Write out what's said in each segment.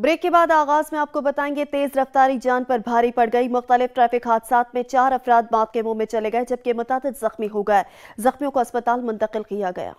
Break के बाद आगाज में आपको बताएंगे तेज रफ्तारी जान पर भारी पड़ गई मुख्तलिफ ट्रैफिक हादसा में चार अफराद मौत के मुंह में चले गए जबकि मुताद जख्मी हो गए जख्मियों को अस्पताल मुंतकिल किया गया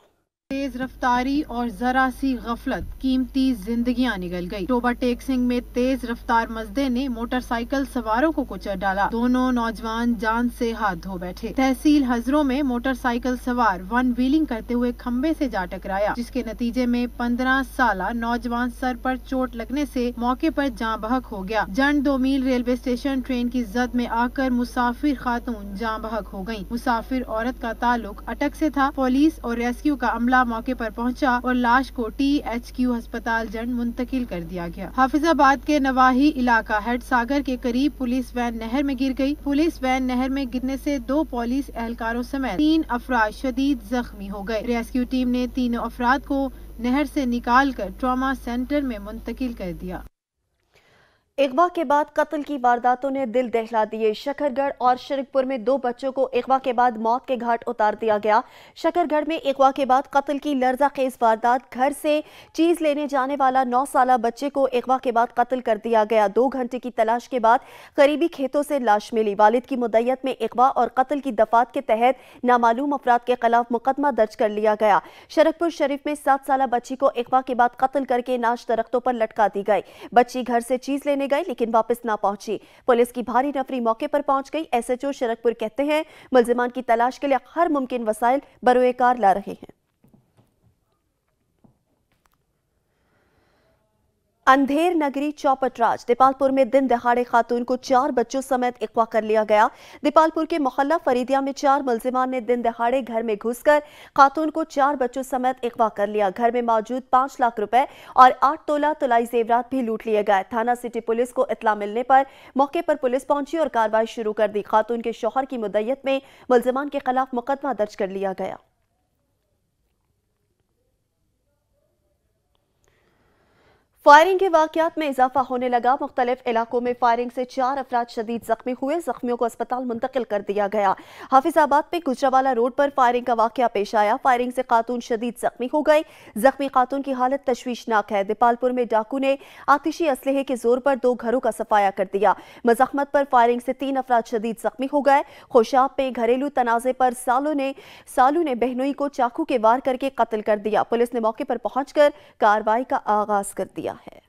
तेज रफ्तारी और जरा सी गफलत कीमती जिंदगियां निकल गई टोबा टेक्सिंग में तेज रफ्तार मजदे ने मोटरसाइकिल सवारों को कुचल डाला दोनों नौजवान जान से हाथ धो बैठे तहसील हजरों में मोटरसाइकिल सवार वन व्हीलिंग करते हुए खम्बे से जा टकराया जिसके नतीजे में पंद्रह साल नौजवान सर पर चोट लगने से मौके पर जाँ बहक हो गया जंड दो मील रेलवे स्टेशन ट्रेन की जद में आकर मुसाफिर खातून जाँ बहक हो गयी मुसाफिर औरत का ताल्लुक अटक ऐसी था पुलिस और रेस्क्यू का अमला काफिला मौके पर पहुंचा और लाश को टी एच क्यू अस्पताल जंड मुंतकिल कर दिया गया हाफिजाबाद के नवाही इलाका हेड सागर के करीब पुलिस वैन नहर में गिर गई पुलिस वैन नहर में गिरने से दो पुलिस एहलकारों समेत तीन अफराद शदीद जख्मी हो गए रेस्क्यू टीम ने तीनों अफराद को नहर से निकालकर ट्रॉमा सेंटर में मुंतकिल कर दिया अगवा के बाद कत्ल की वारदातों ने दिल दहला दिए शकरगढ़ और शरीकपुर में दो बच्चों को अगवा के बाद मौत के घाट उतार दिया गया शकरगढ़ में अगवा के बाद कत्ल की लर्जा खेज वारदात घर से चीज लेने जाने वाला नौ साल बच्चे को अगवा के बाद कत्ल कर दिया गया दो घंटे की तलाश के बाद करीबी खेतों से लाश मिली वालिद की मुदैत में अगवा और कत्ल की दफात के तहत नामालूम अफराद के खिलाफ मुकदमा दर्ज कर लिया गया शरकपुर शरीफ में सात साल बच्ची को अगवा के बाद कत्ल करके नाश दरख्तों पर लटका दी गई बच्ची घर से चीज लेने लेने गए लेकिन वापस ना पहुंची पुलिस की भारी नफरी मौके पर पहुंच गई एसएचओ शरकपुर कहते हैं मुलजिमान की तलाश के लिए हर मुमकिन वसाइल बरोएकार ला रहे हैं अंधेर नगरी चौपटराज दीपालपुर में दिन दहाड़े खातून को चार बच्चों समेत अगवा कर लिया गया दीपालपुर के मोहल्ला फरीदिया में चार मुलजिमान ने दिन दहाड़े घर में घुसकर खातून को चार बच्चों समेत अगवा कर लिया घर में मौजूद पांच लाख रुपए और आठ तोला तलाई जेवरात भी लूट लिए गए थाना सिटी पुलिस को इतला मिलने पर मौके पर पुलिस पहुंची और कार्रवाई शुरू कर दी खातून के शोहर की मुदैयत में मुलजमान के खिलाफ मुकदमा दर्ज कर लिया गया फायरिंग के वाकत में इजाफा होने लगा मुख्तलिफ इलाकों में फायरिंग से चार अफराद शदीद जख्मी हुए जख्मियों को अस्पताल मुंतकिल कर दिया गया हाफिजाबाद में गुजरावाला रोड पर फायरिंग का वाक़ पेश आया फायरिंग से खातून शदीद जख्मी हो गए जख्मी खातून की हालत तशवीशनाक है दीपालपुर में डाकू ने आतिशी असलहे के जोर पर दो घरों का सफाया कर दिया मजाकमत पर फायरिंग से तीन अफराद शदीद जख्मी हो गए खोशाब में घरेलू तनाजे पर सालों ने सालों ने बहनोई को चाकू के वार करके कत्ल कर दिया पुलिस ने मौके पर पहुंचकर कार्रवाई का आगाज कर दिया किया है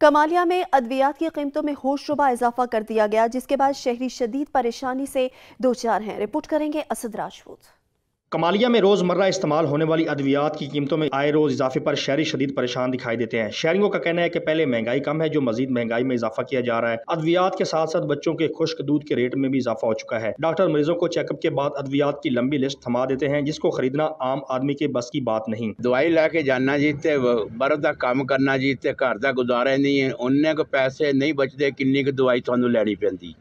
कमालिया में अद्वियात की कीमतों में होशरुबा इजाफा कर दिया गया जिसके बाद शहरी शदीद परेशानी से दो चार हैं रिपोर्ट करेंगे असद राजपूत कमालिया में रोज़मर्रा इस्तेमाल होने वाली अद्वियात की कीमतों में आए रोज़ इजाफे पर शहरी शदीद परेशान दिखाई देते हैं शहरियों का कहना है कि पहले महंगाई कम है जो मजीद महंगाई में इजाफा किया जा रहा है अद्वियात के साथ साथ बच्चों के खुश्क दूध के रेट में भी इजाफा हो चुका है डॉक्टर मरीजों को चेकअप के बाद अद्वियात की लंबी लिस्ट थमा देते हैं जिसको खरीदना आम आदमी के बस की बात नहीं दवाई ला के जाना जीते बर्फ का काम करना जीते घर का गुजारा नहीं है उन्ने को पैसे नहीं बचते किन्नी की दवाई थानू लैनी पैंती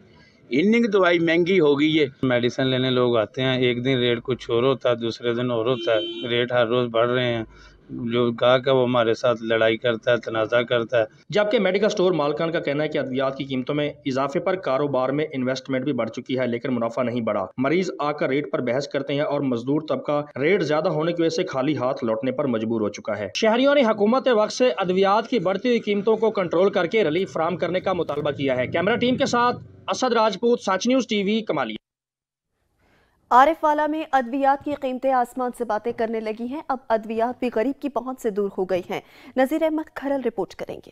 इनिंग दवाई तो महंगी हो गई है मेडिसिन लेने लोग आते हैं एक दिन रेट कुछ और होता है दूसरे दिन और होता है रेट हर रोज़ बढ़ रहे हैं जो गाहक है वो हमारे साथ लड़ाई करता है तनाज़ा करता है जबकि मेडिकल स्टोर मालकान का कहना है कि अद्वियात की कीमतों में इजाफे पर कारोबार में इन्वेस्टमेंट भी बढ़ चुकी है लेकिन मुनाफा नहीं बढ़ा मरीज आकर रेट पर बहस करते हैं और मजदूर तबका रेट ज्यादा होने की वजह से खाली हाथ लौटने पर मजबूर हो चुका है शहरियों ने हुकूमत वक्त से अद्वियात की बढ़ती हुई कीमतों को कंट्रोल करके रिलीफ फ्राहम करने का मुतालबा किया है कैमरा टीम के साथ Asad Rajput Sach news TV Kamalia Arifwala में अद्वियात की कीमतें आसमान से बातें करने लगी हैं अब अद्वियात भी गरीब की पहुंच से दूर हो गई हैं नजीर अहमद खरल रिपोर्ट करेंगे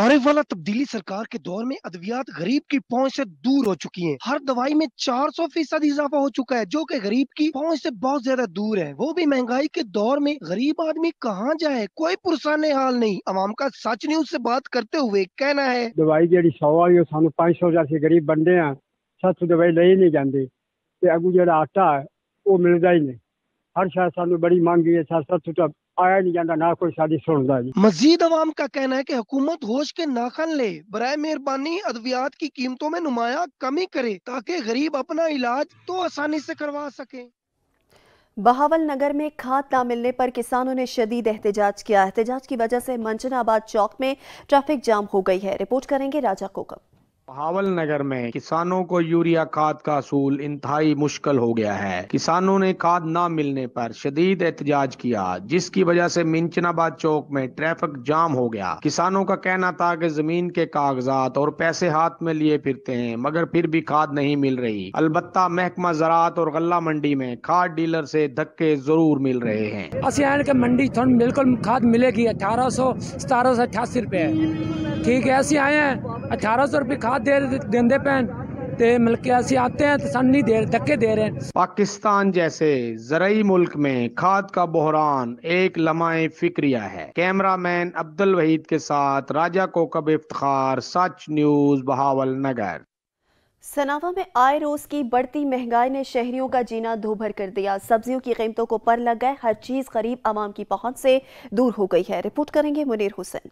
आरिफ वाला तब्दीली सरकार के दौर में अद्वियात गरीब की पहुंच से दूर हो चुकी हैं। हर दवाई में 400 फीसद इजाफा हो चुका है जो कि गरीब की पहुंच से बहुत ज्यादा दूर है वो भी महंगाई के दौर में गरीब आदमी कहां जाए कोई पुरसान हाल नहीं आवाम का सच न्यूज से बात करते हुए कहना है दवाई जी सौ आई सौ गरीब बंदे हैं दवाई ले नहीं जाती से जरा आटा है वह मिलता ही नहीं हर शायद सू बड़ी मंग है साथ साथ आया नहीं जाता ना कोई सुनता जी मजीद का कहना है हुकूमत होश के नाखन ले बर मेहरबानी अद्वियात की कीमतों में नुमाया कमी करे ताकि गरीब अपना इलाज तो आसानी से करवा सके बहावल नगर में खाद ना मिलने पर किसानों ने शदीद एहतजाज किया एहतजाज की वजह से मंजनाबाद चौक में ट्रैफिक जाम हो गई है रिपोर्ट करेंगे राजा कोकम हावल नगर में किसानों को यूरिया खाद का असूल इंतहाई मुश्किल हो गया है किसानों ने खाद न मिलने पर शदीद एहतजाज किया जिसकी वजह से मिंचनाबाद चौक में ट्रैफिक जाम हो गया किसानों का कहना था कि जमीन के कागजात और पैसे हाथ में लिए फिरते हैं मगर फिर भी खाद नहीं मिल रही अलबत्ता महकमा ज़रात और गला मंडी में खाद डीलर से धक्के जरूर मिल रहे हैं असियान के मंडी बिल्कुल खाद मिलेगी अठारह सौ सतारह सौ अठासी रुपए ठीक है ऐसे आए हैं अठारह सौ रुपये खाद देर दे पैन ते मतलब ऐसे आते हैं तो सन नहीं दे धक्के दे रहे हैं पाकिस्तान जैसे जरई मुल्क में खाद का बहरान एक लम्हा फिक्रिया है कैमरा मैन अब्दुल वहीद के साथ राजा को कब इफ्तार सच न्यूज बहावल नगर सनावा में आए रोज की बढ़ती महंगाई ने शहरियों का जीना धोभर कर दिया सब्जियों की कीमतों को पर लग गए हर चीज गरीब आवाम की पहुंच से दूर हो गई है रिपोर्ट करेंगे मुनीर हुसैन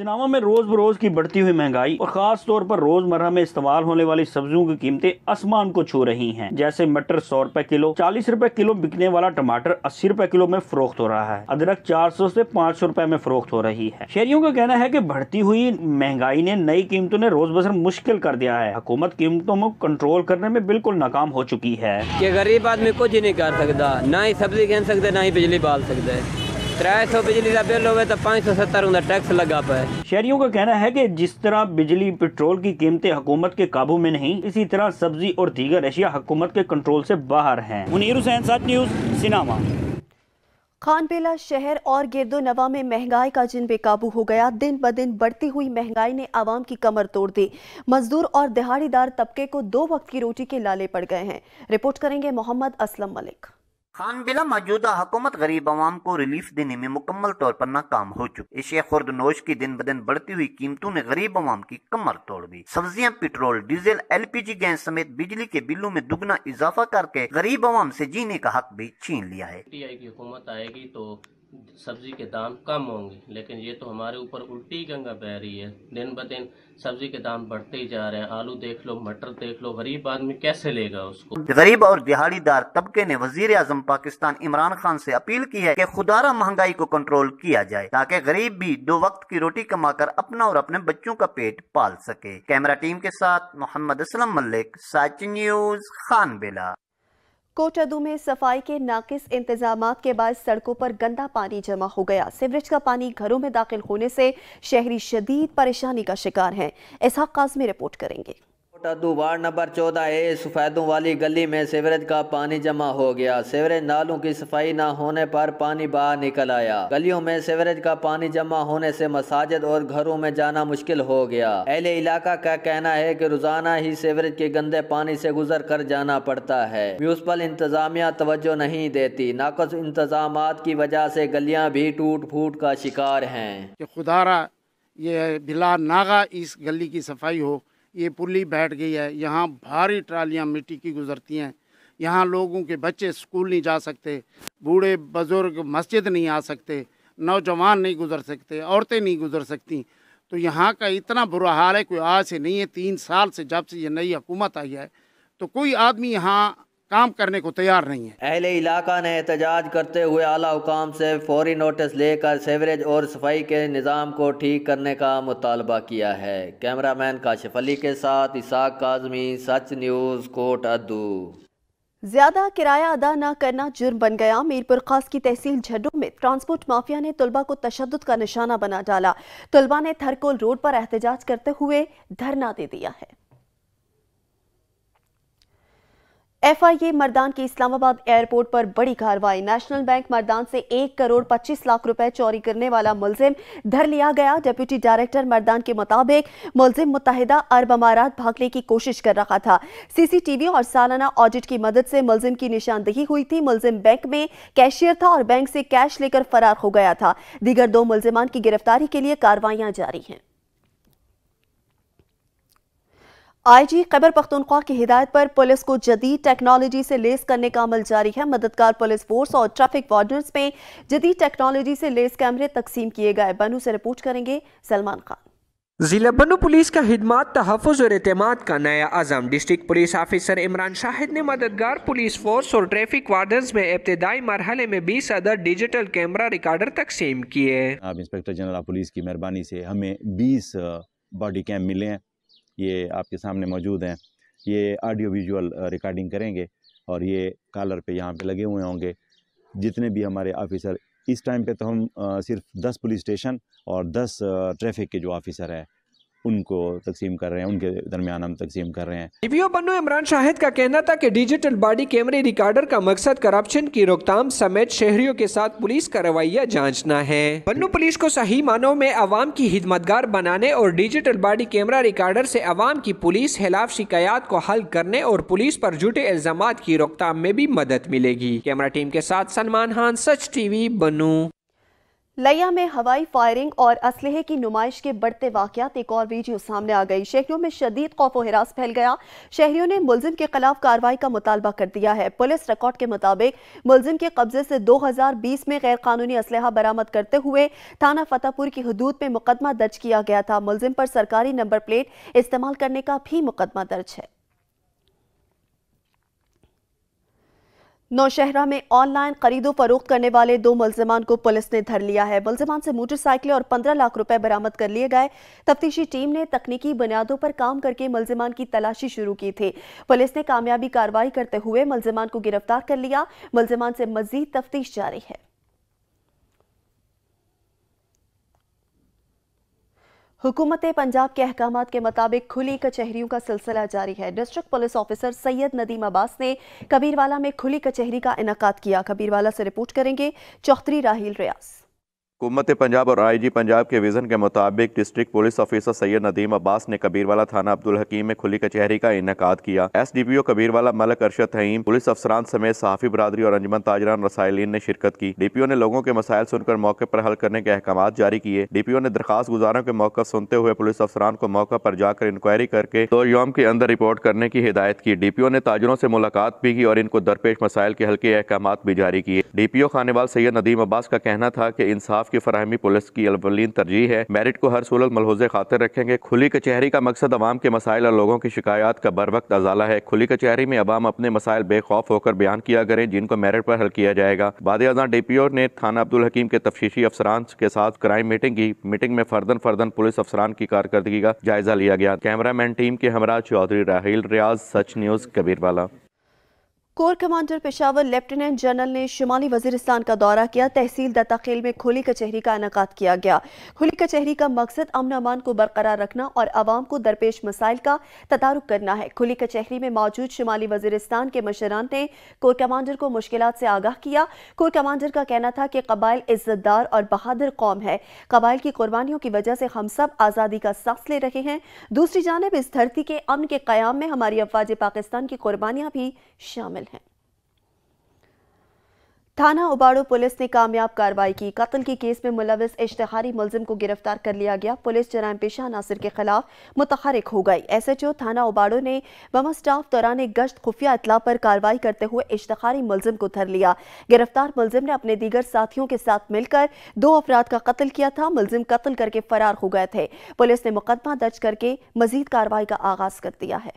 चुनावों में रोज बरोज की बढ़ती हुई महंगाई और खास तौर पर रोजमर्रा में इस्तेमाल होने वाली सब्जियों की कीमतें आसमान को छू रही हैं जैसे मटर सौ रुपए किलो चालीस रुपए किलो बिकने वाला टमाटर अस्सी रुपए किलो में फरोख्त हो रहा है अदरक चार सौ ऐसी पाँच सौ रुपए में फरोख्त हो रही है शहरियों का कहना है की बढ़ती हुई महंगाई ने नई कीमतों ने रोज बसर मुश्किल कर दिया है हुकूमत कीमतों को कंट्रोल करने में बिल्कुल नाकाम हो चुकी है ये गरीब आदमी कुछ ही नहीं कर सकता ना ही सब्जी खेल सकते ना ही बिजली बाल सकते त्रै सौ बिजली का बिल हो तो पाँच सौ सत्तर उनका टैक्स लगा पाए शहरियों का कहना है कि जिस तरह बिजली पेट्रोल की कीमतें हुकूमत के काबू में नहीं इसी तरह सब्जी और दीगर अशिया हुकूमत के कंट्रोल से बाहर हैं मुनीर हुसैन सच न्यूज सिनेमा खानबेला शहर और गिरदो नवा में महंगाई का जिन बेकाबू हो गया दिन ब दिन बढ़ती हुई महंगाई ने आवाम की कमर तोड़ दी मजदूर और दिहाड़ीदार तबके को दो वक्त की रोटी के लाले पड़ गए हैं रिपोर्ट करेंगे मोहम्मद असलम मलिक खान बिला मौजूदा हुकूमत गरीब आवाम को रिलीफ देने में मुकम्मल तौर पर नाकाम हो चुकी एशिया खुर्दनोश की दिन ब दिन बढ़ती हुई कीमतों ने गरीब आवाम की कमर तोड़ दी सब्जियां पेट्रोल डीजल एलपीजी गैस समेत बिजली के बिलों में दुगना इजाफा करके गरीब आवाम से जीने का हक भी छीन लिया है की हुकूमत आएगी तो सब्जी के दाम कम होंगे लेकिन ये तो हमारे ऊपर उल्टी गंगा बह रही है दिन ब दिन सब्जी के दाम बढ़ते ही जा रहे हैं आलू देख लो मटर देख लो गरीब आदमी कैसे लेगा उसको गरीब और दिहाड़ीदार तबके ने वजीर आजम पाकिस्तान इमरान खान से अपील की है कि खुदारा महंगाई को कंट्रोल किया जाए ताकि गरीब भी दो वक्त की रोटी कमाकर अपना और अपने बच्चों का पेट पाल सके कैमरा टीम के साथ मोहम्मद असलम मलिक साच न्यूज खान बेला कोटदू में सफाई के नाकिस इंतजाम के बाद सड़कों पर गंदा पानी जमा हो गया सिवरेज का पानी घरों में दाखिल होने से शहरी शदीद परेशानी का शिकार है इसहाक काजमी रिपोर्ट करेंगे टदूवार नंबर चौदह ए सफ़ैदों वाली गली में सेवरेज का पानी जमा हो गया सीवरेज नालों की सफाई न होने पर पानी बाहर निकल आया गलियों में सेवरेज का पानी जमा होने से मसाजिद और घरों में जाना मुश्किल हो गया अहले इलाका का कहना है कि रोजाना ही सेवरेज के गंदे पानी से गुजर कर जाना पड़ता है म्यूनसिपल इंतजामिया तवज्जो नहीं देती नाकस इंतजाम की वजह से गलियाँ भी टूट फूट का शिकार हैं खुदारा ये बिला नागा इस गली की सफाई हो ये पुली बैठ गई है यहाँ भारी ट्रालियाँ मिट्टी की गुजरती हैं यहाँ लोगों के बच्चे स्कूल नहीं जा सकते बूढ़े बुज़ुर्ग मस्जिद नहीं आ सकते नौजवान नहीं गुजर सकते औरतें नहीं गुजर सकती तो यहाँ का इतना बुरा हाल है कोई आज से नहीं है तीन साल से जब से ये नई हुकूमत आई है तो कोई आदमी यहाँ काम करने को तैयार नहीं है अहले इलाका ने एहतजाज करते हुए आला हुकाम से फौरी नोटिस लेकर सेवरेज और सफाई के निज़ाम को ठीक करने का मुतालबा किया है कैमरा मैन काशिफ अली के साथ इसाक काजमी सच न्यूज़ कोट अदू ज्यादा किराया अदा न करना जुर्म बन गया मीरपुर खास की तहसील झड्डू में ट्रांसपोर्ट माफिया ने तलबा को तशद का निशाना बना डाला तलबा ने थरकोल रोड पर एहतजाज करते हुए धरना दे दिया है एफआईए मर्दान की इस्लामाबाद एयरपोर्ट पर बड़ी कार्रवाई नेशनल बैंक मर्दान से एक करोड़ पच्चीस लाख रुपए चोरी करने वाला मुलजिम धर लिया गया डिप्यूटी डायरेक्टर मर्दान के मुताबिक मुलजिम मुतहदा अरब अमारात भागने की कोशिश कर रहा था सीसीटीवी और सालाना ऑडिट की मदद से मुलजिम की निशानदही हुई थी मुलजिम बैंक में कैशियर था और बैंक से कैश लेकर फरार हो गया था दीगर दो मुलजिमान की गिरफ्तारी के लिए कार्रवाइयां जारी हैं आईजी खैबर पख्तनख्वा की हिदायत पर पुलिस को जदीद टेक्नोलॉजी से लेस करने का अमल जारी है मददगार पुलिस फोर्स और ट्रैफिक वार्डनर्स में जदीद टेक्नोलॉजी से लेस कैमरे तकसीम किए गए बनू से रिपोर्ट करेंगे सलमान खान जिला बनू पुलिस का हिदमत तहफ़ और अतमाद का नया आज़म district police officer Imran Shahid ने मददगार पुलिस फोर्स और ट्रैफिक वार्डन में इब्तदाई मरहले में बीस अदर डिजिटल कैमरा रिकॉर्डर तकसीम किए इंस्पेक्टर जनरल पुलिस की मेहरबानी से हमें बीस बॉडी कैम मिले हैं ये आपके सामने मौजूद हैं ये ऑडियो विजुअल रिकॉर्डिंग करेंगे और ये कॉलर पे यहाँ पे लगे हुए होंगे जितने भी हमारे ऑफिसर इस टाइम पे तो हम सिर्फ 10 पुलिस स्टेशन और 10 ट्रैफिक के जो ऑफिसर हैं उनको तकसीम कर रहे हैं उनके दरमियान हम तकसीम कर रहे हैं रिव्यू बनो इमरान शाहिद का कहना था कि डिजिटल बॉडी कैमरे रिकॉर्डर का मकसद करप्शन की रोकथाम समेत शहरियों के साथ पुलिस का रवैया जांचना है बन्नू पुलिस को सही मानों में आवाम की हिदमतगार बनाने और डिजिटल बॉडी कैमरा रिकॉर्डर से आवाम की पुलिस खिलाफ शिकायत को हल करने और पुलिस पर जुटे इल्जाम की रोकथाम में भी मदद मिलेगी कैमरा टीम के साथ सलमान खान सच टीवी बनू लैया में हवाई फायरिंग और असलहे की नुमाइश के बढ़ते वाकत एक और वीडियो सामने आ गई शहरियों में शदीद खौफ व फैल गया शहरियों ने मुलजिम के खिलाफ कार्रवाई का मुतालबा कर दिया है पुलिस रिकॉर्ड के मुताबिक मुलजिम के कब्जे से 2020 में गैर कानूनी इसलह बरामद करते हुए थाना फतेहपुर की हदूद में मुकदमा दर्ज किया गया था मुलजिम पर सरकारी नंबर प्लेट इस्तेमाल करने का भी मुकदमा दर्ज है नौशहरा में ऑनलाइन खरीदो फरोख्त करने वाले दो मुलजमान को पुलिस ने धर लिया है मुलजमान से मोटरसाइकिलें और पंद्रह लाख रुपए बरामद कर लिए गए तफ्तीशी टीम ने तकनीकी बुनियादों पर काम करके मुलजमान की तलाशी शुरू की थी पुलिस ने कामयाबी कार्रवाई करते हुए मुलजमान को गिरफ्तार कर लिया मुलजमान से मजीद तफ्तीश जारी है हुकूमत पंजाब के अहकाम के मुताबिक खुली कचहरियों का सिलसिला जारी है district police officer Syed Nadeem Abbas ने कबीरवाला में खुली कचहरी का इनका किया कबीरवाला से रिपोर्ट करेंगे चौधरी राहल रियाज़ हुकूमत पंजाब और आईजी पंजाब के विज़न के मुताबिक district police officer Syed Nadeem Abbas ने कबीरवाला थाना अब्दुल हकीम में खुली कचहरी का इनका किया S D P O Kabirwala Malik Arshad Hayim police अफसरान समेत सहाफ़ी बरदरी और अंजमन ताजरान रसायलिन ने शिरकत की डी पी ओ ने लोगों के मसायल सुनकर मौके पर हल करने के अहकाम जारी किए डी पी ओ ने दरखास्त गुजारों के मौका सुनते हुए पुलिस अफसरान को मौका पर जाकर इंक्वायरी करके दो योम के अंदर रिपोर्ट करने की हिदायत की डी पी ओ ने ताजरों से मुलाकात भी की और इनको दरपेश मसायल के हल्के अहकाम भी जारी किए D P O Khanewal Syed Nadeem Abbas का कहना था कि इंसाफ की फरहमी पुलिस की अवलिन तरजीह है मेरिट को हर सूरत मलहोजे खातिर रखेंगे खुली कचहरी का मकसद अवाम के मसाइल और लोगों की शिकायत का बर वक्त अजाला है खुली कचहरी में अवाम अपने मसाइल बेखौफ होकर बयान किया करें जिनको मेरिट पर हल किया जाएगा बाद डी पी ओ ने थाना अब्दुल हकीम के तफ्शीशी अफसरान के साथ क्राइम मीटिंग की मीटिंग में फर्दन फर्दन पुलिस अफसरान की कारकर्दगी का जायजा लिया गया कैमरामैन टीम के हमरा Chaudhry Rahil Riaz Sach news Kabirwala corps commander Peshawar lieutenant general ने शुमाली वजीरस्तान का दौरा किया तहसील दत्ताखेल में खुली कचहरी का इनका किया गया खुली कचहरी का मकसद अमन अमान को बरकरार रखना और आवाम को दरपेश मसाइल का तदारुक करना है खुली कचहरी में मौजूद शुमाली वजीरस्तान के मशरान ने कोर कमांडर को मुश्किल से आगाह किया कोर कमांडर का कहना था कि कबाइल इज्जतदार और बहादुर कौम है कबाइल की कुर्बानियों की वजह से हम सब आज़ादी का सांस ले रहे हैं दूसरी जानब इस धरती के अमन के क्याम में हमारी अफवाज पाकिस्तान की कुर्बानियाँ भी शामिल थाना उबाड़ू पुलिस ने कामयाब कार्रवाई की कत्ल के केस में मुलविस इश्तहारी मुलजिम को गिरफ्तार कर लिया गया पुलिस जराम पेशा नासिर के खिलाफ मुतहरक हो गई एस एच ओ थाना उबाड़ू ने बमा स्टाफ दौरान एक गश्त खुफिया इतला पर कार्रवाई करते हुए इश्तहारी मुलजिम को धर लिया गिरफ्तार मुलजिम ने अपने दीगर साथियों के साथ मिलकर दो अफराद का कत्ल किया था मुलजिम कत्ल करके फरार हो गए थे पुलिस ने मुकदमा दर्ज करके मजीद कार्रवाई का आगाज कर दिया है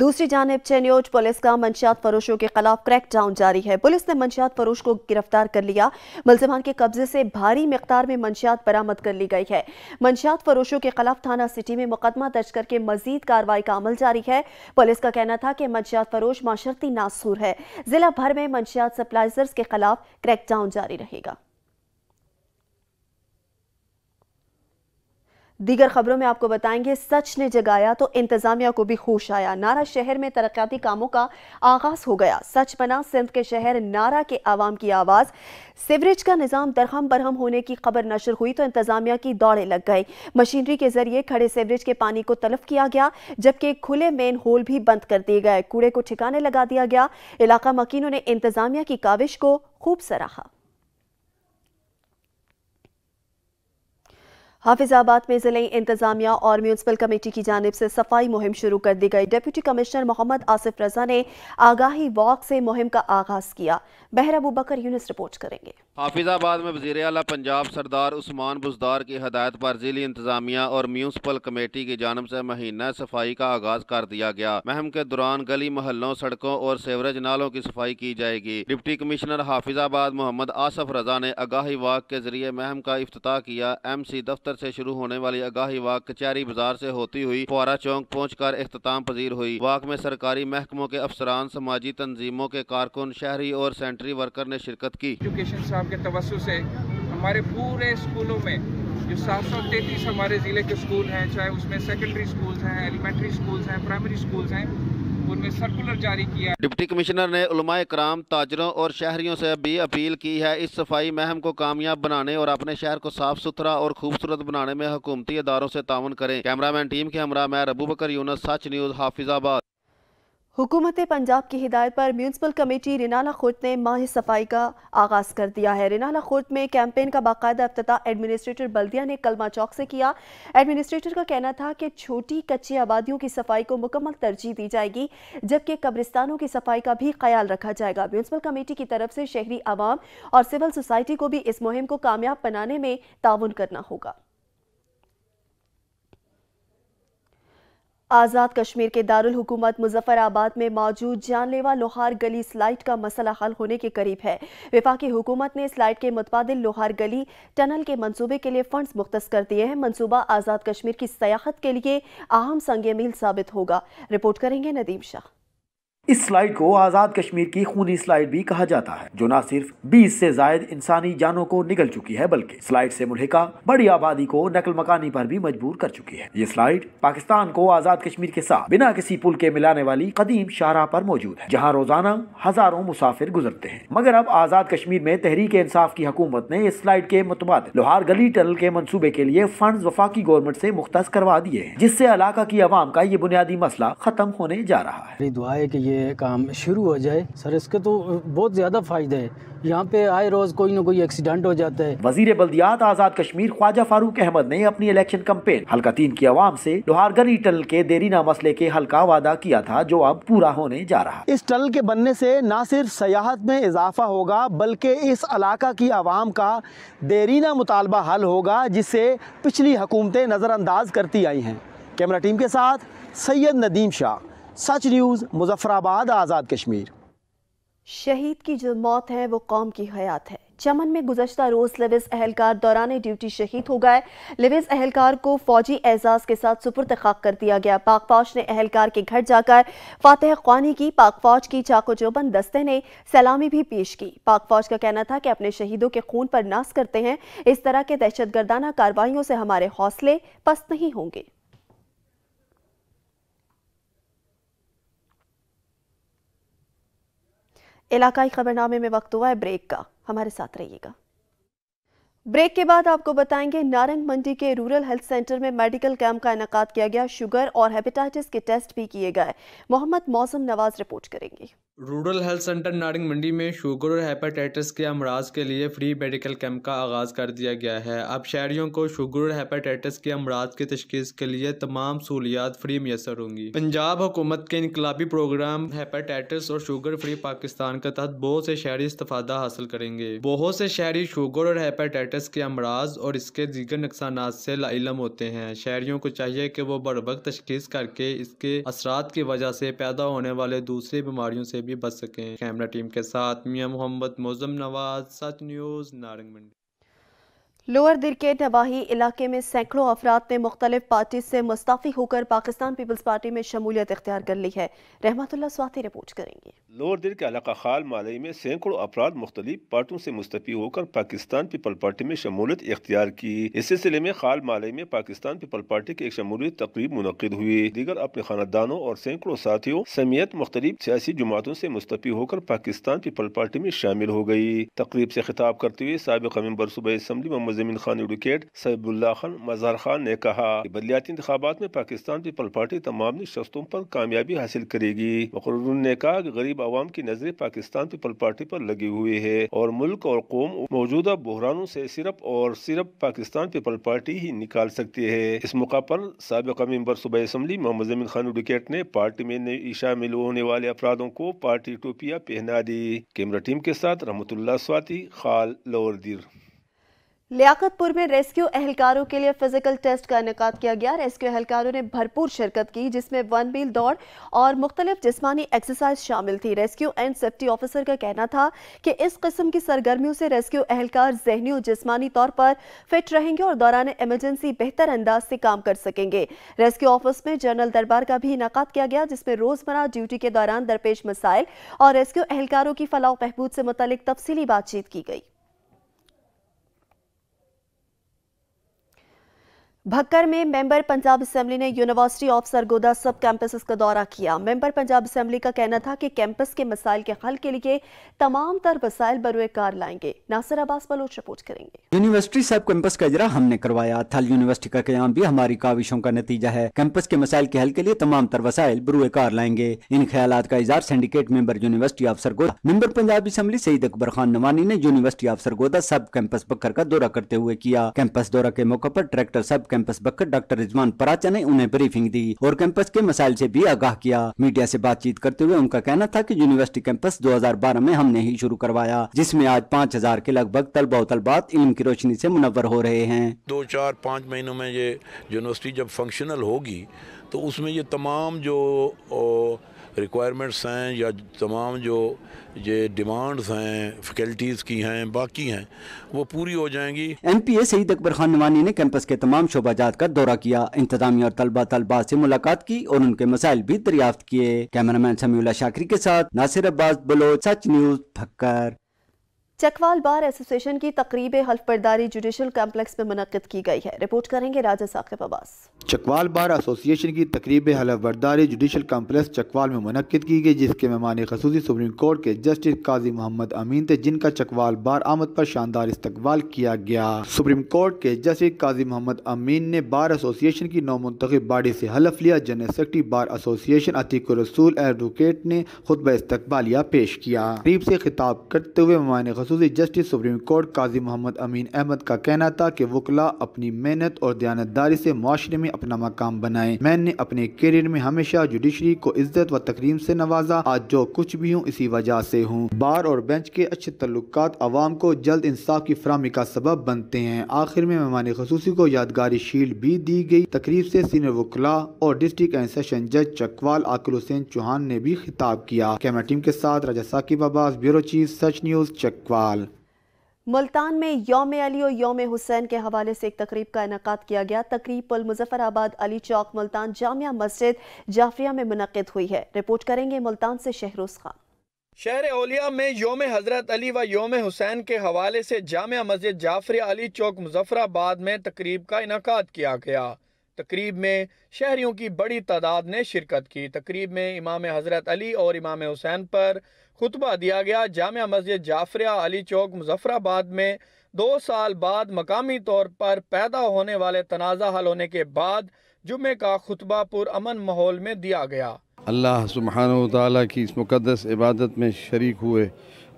दूसरी जानब चेन्योज पुलिस का मंशियात फरोशों के खिलाफ क्रैकडाउन जारी है पुलिस ने मंशियात फरोश को गिरफ्तार कर लिया मुलजमान के कब्जे से भारी मकदार में मंशियात बरामद कर ली गई है मंशियात फरोशों के खिलाफ थाना सिटी में मुकदमा दर्ज करके मजीद कार्रवाई का अमल जारी है पुलिस का कहना था कि मंशियात फरोश माशरती नासूर है जिला भर में मंशियात सप्लाइजर्स के खिलाफ क्रैकडाउन जारी रहेगा दीगर खबरों में आपको बताएंगे सच ने जगाया तो इंतजामिया को भी खुश आया नारा शहर में तरक्याती कामों का आगाज हो गया सच बना सिंध के शहर नारा के आवाम की आवाज़ सिवरेज का निज़ाम दरहम बरहम होने की खबर नशर हुई तो इंतजामिया की दौड़े लग गई मशीनरी के जरिए खड़े सिवरेज के पानी को तलफ किया गया जबकि खुले मेन होल भी बंद कर दिए गए कूड़े को ठिकाने लगा दिया गया इलाका मकीनों ने इंतजामिया की काविश को खूब सराहा हाफिजाबाद में जिले इंतजामिया और म्यूनसिपल कमेटी की जानब से सफाई मुहिम शुरू कर दी गई डिप्टी कमिश्नर मोहम्मद आसिफ रजा ने आगाही वॉक से मुहिम का आगाज किया बहरबू अबू बकर यूनिस रिपोर्ट करेंगे हाफिज़ाबाद में वजीर अला पंजाब सरदार उस्मान बुजदार की हदायत पर ज़िली इंतजामिया और म्यूनसिपल कमेटी की जानब से महीना सफाई का आगाज़ कर दिया गया महम के दौरान गली महलों सड़कों और सेवरेज नालों की सफाई की जाएगी डिप्टी कमिश्नर हाफिज़ाबाद मोहम्मद आसफ रजा ने आगाही वाक के जरिए महम का अफ्ताह किया एम सी दफ्तर से शुरू होने वाली आगाही वाक कचहरी बाजार से होती हुई फुआरा चौक पहुँच कर अख्ताम पजीर हुई वाक में सरकारी महकमों के अफसरान समाजी तनजीमों के कारकुन शहरी और सेंट्री वर्कर ने शिरकत की साहब के तवसु से हमारे पूरे स्कूलों में जो सात सौ तैंतीस हमारे ज़िले के स्कूल हैं चाहे उसमें सेकेंडरी स्कूल्स हैं एलिमेंट्री स्कूल्स हैं प्राइमरी स्कूल्स हैं उनमें सर्कुलर जारी किया डिप्टी कमिश्नर ने उलमाए कराम ताजरों और शहरियों से भी अपील की है इस सफाई महम को कामयाब बनाने और अपने शहर को साफ सुथरा और खूबसूरत बनाने में हुकूमती इदारों से तावन करें कैमरामैन टीम के हमरा मैं रबू बकर यूनस सच न्यूज़ हाफिजाबाद हुकूमत पंजाब की हिदायत पर म्यूनसिपल कमेटी रिनाला खुर्द ने माह सफाई का आगाज़ कर दिया है रिनाला खुर्द में कैंपेन का बाकायदा अफ्ताह एडमिनिस्ट्रेटर बल्दिया ने कलमा चौक से किया एडमिनिस्ट्रेटर का कहना था कि छोटी कच्ची आबादियों की सफाई को मुकम्मल तरजीह दी जाएगी जबकि कब्रिस्तानों की सफाई का भी ख्याल रखा जाएगा म्यूनसिपल कमेटी की तरफ से शहरी आवाम और सिविल सोसाइटी को भी इस मुहिम को कामयाब बनाने में ताउन करना होगा आज़ाद कश्मीर के दारुल हुकूमत मुजफ्फराबाद में मौजूद जानलेवा लोहार गली स्लाइड का मसला हल होने के करीब है विफाकी हुकूमत ने स्लाइड के मुतबाद लोहार गली टनल के मंसूबे के लिए फंड्स मुख्त कर दिए हैं मनसूबा आज़ाद कश्मीर की सयाहत के लिए अहम संग मिल साबित होगा रिपोर्ट करेंगे नदीम शाह इस स्लाइड को आज़ाद कश्मीर की खूनी स्लाइड भी कहा जाता है जो न सिर्फ 20 से जायद इंसानी जानों को निगल चुकी है बल्कि स्लाइड से मुहिका बड़ी आबादी को नकल मकानी पर भी मजबूर कर चुकी है ये स्लाइड पाकिस्तान को आज़ाद कश्मीर के साथ बिना किसी पुल के मिलाने वाली कदीम शाहरा पर मौजूद है जहाँ रोजाना हजारों मुसाफिर गुजरते हैं मगर अब आज़ाद कश्मीर में तहरीक इंसाफ की हुकूमत ने इस स्लाइड के मुतबाद लोहार गली टनल के मनसूबे के लिए फंड वफाकी गवर्नमेंट ऐसी मुख्त करवा दिए है जिससे इलाका की आवाम का ये बुनियादी मसला खत्म होने जा रहा है ये काम शुरू हो जाए सर इसके तो बहुत ज़्यादा फ़ायदे है यहाँ पे आए रोज़ कोई ना कोई एक्सीडेंट हो जाता है वजीर बल्दियात आज़ाद कश्मीर ख्वाजा फारूक अहमद ने अपनी इलेक्शन कम्पेन हल्का तीन की आवाम से लोहारगरी टनल के देरीना मसले के हल्का वादा किया था जो अब पूरा होने जा रहा इस टनल के बनने से न सिर्फ सयाहत में इजाफा होगा बल्कि इस इलाका की आवाम का देरीना मुतालबा हल होगा जिसे पिछली हुकूमतें नज़रअंदाज करती आई हैं कैमरा टीम के साथ सैयद नदीम शाह सच न्यूज़ मुजफ्फराबाद आज़ाद कश्मीर शहीद की जो मौत है वो कौम की हयात है चमन में गुजशत रोज लिविस अहलकार दौरान ड्यूटी शहीद हो गए लिविस अहलकार को फौजी एजाज के साथ सुपुर खाक कर दिया गया पाक फौज ने अहलकार के घर जाकर फातह खानी की पाक फौज की चाको चौबंद दस्ते ने सलामी भी पेश की पाक फौज का कहना था कि अपने शहीदों के खून पर नाश करते हैं इस तरह के दहशत गर्दाना कार्रवाइयों से हमारे हौसले पस्त नहीं होंगे इलाकाई खबरनामे में वक्त हुआ है ब्रेक का हमारे साथ रहिएगा ब्रेक के बाद आपको बताएंगे नारंग मंडी के रूरल हेल्थ सेंटर में मेडिकल कैंप का इनका किया गया शुगर और हेपेटाइटिस के टेस्ट भी किए गए मोहम्मद मौसम नवाज रिपोर्ट करेंगे rural health centre Narang Mandi में शुगर और हेपेटाइटिस के अमराज के लिए फ्री मेडिकल कैंप का आगाज़ कर दिया गया है अब शहरीों को शुगर और हेपेटाइटिस के अमराज की तशखीस के लिए तमाम सहूलियात फ्री मैसर होंगी पंजाब हुकूमत के इनकलाबी प्रोग्राम हेपेटाइटिस और शुगर फ्री पाकिस्तान के तहत बहुत से शहरी इस्तादा हासिल करेंगे बहुत से शहरी शुगर और हेपेटाइटिस के अमराज और इसके दीगर नुकसान से लाइलम होते हैं शहरीों को चाहिए कि वो बर वक्त तशखीस करके इसके असरात की वजह से पैदा होने वाले दूसरी बीमारियों से भी बच सकें कैमरा टीम के साथ मियाँ मोहम्मद मोजम नवाज सच न्यूज़ नारंग मंडी लोअर दिर के नवाही इलाके में सैकड़ों अफराद ने मुख्तलिफ पार्टी से मुस्ताफ़ी होकर पाकिस्तान पीपल्स पार्टी में शमूलियत इख्तियार कर ली है रहमतुल्ला स्वाति रिपोर्ट करेंगे लोअर दिर के इलाका खाल मालई में सैकड़ों अफराद मुख्तलिफ पार्टियों से मुस्तफ़ी होकर पाकिस्तान पीपल पार्टी में शमूलियत इख्तियार की इस सिलसिले में खाल मालई में पाकिस्तान पीपल पार्टी की एक शमूलियत तकरीब मुनद हुई दीगर अपने खानदानों और सैकड़ों साथियों समेत मुख्तलिफ सियासी जमातों से मुस्तफ़ी होकर पाकिस्तान पीपल पार्टी में शामिल हो गई तकरीब से खिताब करते हुए सबक मेम्बर सूबा मोहम्मद वजीम खान एडवोकेट सैबुल्ला खान मजहर खान ने कहा बलियाती बदलियाती इंतबात में पाकिस्तान पीपल पार्टी तमाम निशस्तों पर कामयाबी हासिल करेगी मकर ने कहा कि गरीब आवाम की नजरें पाकिस्तान पीपल पार्टी पर लगी हुई है और मुल्क और कौम मौजूदा बहरानों से सिर्फ और सिर्फ पाकिस्तान पीपल पार्टी ही निकाल सकती है इस मौका पर सबका मेम्बर सुबह असम्बली मोहम्मद जमीन खान एडवोकेट ने पार्टी में शामिल होने वाले अफराधों को पार्टी टोपिया पहना दी कैमरा टीम के साथ रहमतुल्ला स्वाति खाल दीर लियाकतपुर में रेस्क्यू अहलकारों के लिए फिजिकल टेस्ट का इनका किया गया रेस्क्यू अहलकारों ने भरपूर शिरकत की जिसमें वन व्हील दौड़ और मुख्तलिफ जिसमानी एक्सरसाइज शामिल थी रेस्क्यू एंड सेफ्टी ऑफिसर का कहना था कि इस कस्म की सरगर्मियों से रेस्क्यू अहलकार जहनी और जिसमानी तौर पर फिट रहेंगे और दौरान एमरजेंसी बेहतर अंदाज से काम कर सकेंगे रेस्क्यू ऑफिस में जनरल दरबार का भी इनका किया गया जिसमें रोजमर्रा ड्यूटी के दौरान दरपेश मसाइल और रेस्क्यू अहलकारों की फलाह बहबूद से मुतल तफसली बातचीत की गई भक्कर में मेंबर पंजाब असेंबली ने university of Sargodha sub campuses का दौरा किया मेंबर पंजाब असेंबली का कहना था कि कैंपस के मसाइल के हल के लिए तमाम तर वसाइल बरुए कार लाएंगे नासिर अब्बास बलोच रिपोर्ट करेंगे यूनिवर्सिटी सब कैंपस का इजरा हमने करवाया थल यूनिवर्सिटी का क्याम भी हमारी काविशों का नतीजा है कैंपस के मसाइल के हल के लिए तमाम तर वसाइल बरुए कार लाएंगे इन ख्याल का इजहार syndicate member university of Sargodha member Punjab assembly Saeed Akbar Khan Nawani ने यूनिवर्सिटी ऑफ सरगोदा सब कैंपस बक्कर का दौरा करते हुए किया कैंपस दौरा के मौके आरोप director sub campus Bhakkar doctor Rizwan Paracha ने उन्हें ब्रीफिंग दी और कैंपस के मसाइल से भी आगाह किया मीडिया से बातचीत करते हुए उनका कहना था कि यूनिवर्सिटी कैंपस 2012 में हमने ही शुरू करवाया जिसमें आज 5000 के लगभग तलबा तलबात इलम की रोशनी से मुनवर हो रहे हैं दो चार पाँच महीनों में ये यूनिवर्सिटी जब फंक्शनल होगी तो उसमें ये तमाम जो ओ, रिक्वायरमेंट्स हैं या तमाम जो ये डिमांड्स हैं फैकल्टीज़ की हैं बाकी हैं वो पूरी हो जाएंगी M P A Saeed Akbar Khan Nawani ने कैंपस के तमाम शोबाजात का दौरा किया इंतजामिया और तलबा तलबा से मुलाकात की और उनके मसाइल भी दरियाफ्त किए कैमरा मैन समी शाकरी के साथ Nasir Abbas Baloch Sach news Bhakkar Chakwal bar association की तकरीब हल्फ बर्दारी जुडिशल कम्प्लेक्स में मनद की गई है रिपोर्ट करेंगे राजा साकिब अब्बास चकवाल बार एसोसिएशन की तकरीब हल्फ बर्दारी जुडिशल कम्प्लेक्स चकवाल में मनद की गई जिसके मेहमान खसूस सुप्रीम कोर्ट के जस्टिस काजी मोहम्मद अमीन थे जिनका चकवाल बार आमद पर शानदार इस्तकबाल किया गया सुप्रीम कोर्ट के जस्टिस काजी मोहम्मद अमीन ने बार एसोसिएशन की नौ मुंतब बाड़ी से हलफ लिया general secretary bar association Atiq Rasool advocate ने खुतब इस्तकबालिया पेश किया करीब से खिताब करते हुए मेहमान खसूस खसूस justice supreme court Qazi Mohammad Amin Ahmad का कहना था कि वकला अपनी मेहनत और दयानतदारी से माशरे में अपना मकाम बनाए मैंने अपने करियर में हमेशा जुडिशरी को इज्जत व तकरीम से नवाजा आज जो कुछ भी हूँ इसी वजह से हूँ बार और बेंच के अच्छे तल्लुक आवाम को जल्द इंसाफ की फरहमी का सबब बनते हैं आखिर में मेहमान खसूसी को यादगारी शील्ड भी दी गई तकरीब से सीनियर वकला और डिस्ट्रिक्ट एंड सेशन जज चकवाल आकुल हुसैन चौहान ने भी खिताब किया कैमरा टीम के साथ Raja Saqib Abbas bureau chief Sach news Chakwal Iqbal Multan में योम अली और योम हुसैन के हवाले से एक तकरीब का इनका किया गया तकरीब पुल मुजफ्फराबाद अली चौक मुल्तान जामिया मस्जिद जाफरिया में मुनद हुई है रिपोर्ट करेंगे मुल्तान से शहरोज खान शहर ओलिया में योम हज़रत अली व योम हुसैन के हवाले से जामिया मस्जिद जाफरिया अली चौक मुजफ्फराबाद में तकरीब का इनका किया गया तकरीब में शहरीों की बड़ी तादाद ने शिरकत की तकरीब में इमाम हज़रत अली और इमाम हुसैन पर खुतबा दिया गया जामिया मस्जिद जाफरिया अली चौक मुजफ्फराबाद में दो साल बाद मकामी तौर पर पैदा होने वाले तनाज़ा हल होने के बाद जुमे का खुतबा पुरअमन माहौल में दिया गया अल्लाह सुबहान तला की इस मुक़दस इबादत में शरीक हुए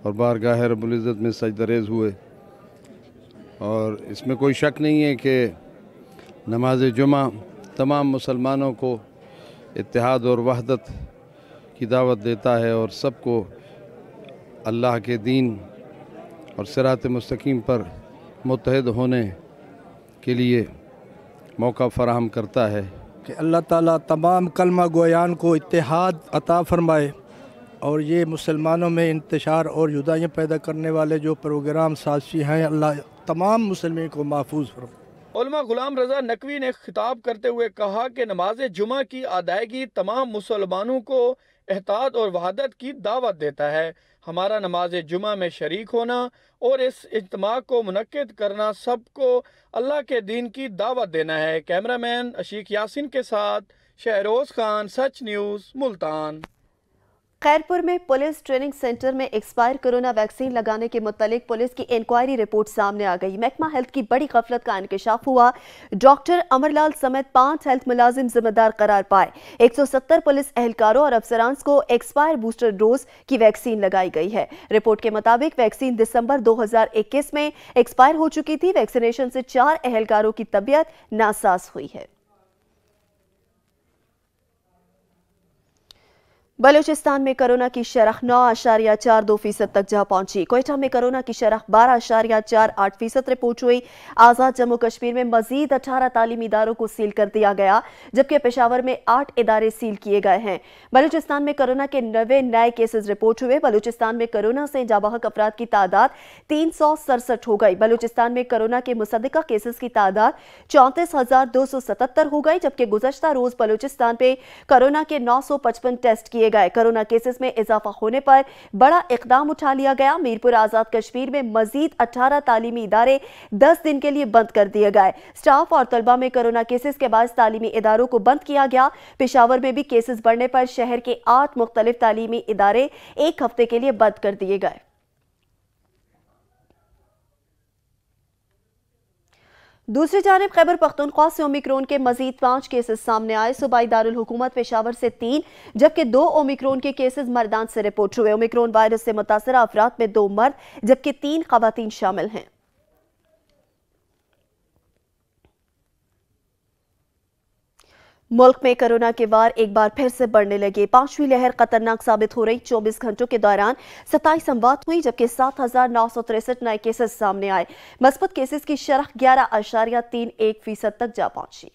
और बारगाह रबुल्ज़त में सजदरेज़ हुए और इसमें कोई शक नहीं है कि नमाज जुमा तमाम मुसलमानों को इतिहाद और वहदत की दावत देता है और सबको अल्लाह के दीन और सरात मस्तकीम पर मुतहद होने के लिए मौका फ़राहम करता है कि अल्लाह ताला तमाम कलमा गोयान को इतिहाद अता फ़रमाए और ये मुसलमानों में इंतशार और जुदाइयाँ पैदा करने वाले जो प्रोग्राम साजी हैं अल्लाह तमाम मुसलम को महफूज फरमाए उलमा गुलाम रजा नकवी ने खिताब करते हुए कहा कि नमाज जुमा की अदायगी तमाम मुसलमानों को एहतात और वहादत की दावत देता है हमारा नमाज जुमा में शरीक होना और इस इजमा को मनद करना सबको अल्लाह के दिन की दावत देना है कैमरा मैन अशीक यासिन के साथ शहरोज़ खान सच न्यूज़ मुल्तान खैरपुर में पुलिस ट्रेनिंग सेंटर में एक्सपायर कोरोना वैक्सीन लगाने के मुतालिक पुलिस की इंक्वायरी रिपोर्ट सामने आ गई महकमा हेल्थ की बड़ी गफलत का इंकशाफ हुआ डॉक्टर अमरलाल समेत पांच हेल्थ मुलाजिम जिम्मेदार करार पाए 170 पुलिस एहलकारों और अफसरान को एक्सपायर बूस्टर डोज की वैक्सीन लगाई गई है रिपोर्ट के मुताबिक वैक्सीन दिसंबर दो में एक्सपायर हो चुकी थी वैक्सीनेशन से चार एहलकारों की तबीयत नासाज हुई है बलूचिस्तान में कोरोना की शरह नौ आशारिया चार दो फीसद तक जा पहुंची कोयटा में कोरोना की शरह बारह आशारिया चार आठ फीसद रिपोर्ट हुई आज़ाद जम्मू कश्मीर में मजीद अठारह तालीमी इदारों को सील कर दिया गया जबकि पेशावर में आठ इदारे सील किए गए हैं बलूचिस्तान में कोरोना के नवे नए केसेज रिपोर्ट हुए बलूचिस्तान में कोरोना से जाबाहक अफराद की तादाद तीन सौ सड़सठ हो गई बलूचिस्तान में कोरोना के मुसदा केसेज की तादाद चौंतीस हजार दो सौ सतहत्तर हो गई जबकि गुजशत रोज बलूचिस्तान में कोरोना के नौ सौ पचपन टेस्ट किए किए गए कोरोना केसेस में इजाफा होने पर बड़ा इकदाम उठा लिया गया मीरपुर आज़ाद कश्मीर में मजीद अठारह तालीमी इदारे दस दिन के लिए बंद कर दिए गए स्टाफ और तलबा में कोरोना केसेस के बाद तालीमी इदारों को बंद किया गया पिशावर में भी केसेस बढ़ने पर शहर के आठ मुख्तलिफ तालीमी इदारे एक हफ्ते के लिए बंद कर दिए गए दूसरी जानब खैबर पख्तनख्वा से ओमिक्रोन के मजीद पांच केसेज सामने आए सूबाई दारकूमत पेशावर से तीन जबकि दो ओमिक्रोन के केसेज मर्दान से रिपोर्ट हुए ओमिक्रोन वायरस से मुतासर अफराद में दो मर्द जबकि तीन खातन शामिल हैं मुल्क में कोरोना के वार एक बार फिर से बढ़ने लगे पांचवी लहर खतरनाक साबित हो रही 24 घंटों के दौरान सताईस अमवात हुई जबकि सात हजार नौ सौ तिरसठ नए केसेस सामने आए मस्बत केसेस की शरह ग्यारह आशारिया तीन एक फीसद तक जा पहुंची